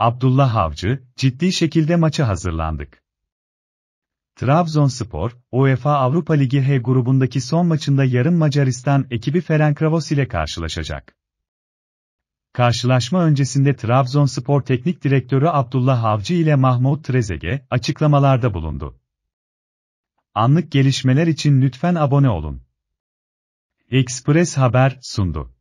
Abdullah Avcı, ciddi şekilde maça hazırlandık. Trabzonspor, UEFA Avrupa Ligi H grubundaki son maçında yarın Macaristan ekibi Ferencvaros ile karşılaşacak. Karşılaşma öncesinde Trabzonspor Teknik Direktörü Abdullah Avcı ile Mahmut Trezege açıklamalarda bulundu. Anlık gelişmeler için lütfen abone olun. Express Haber sundu.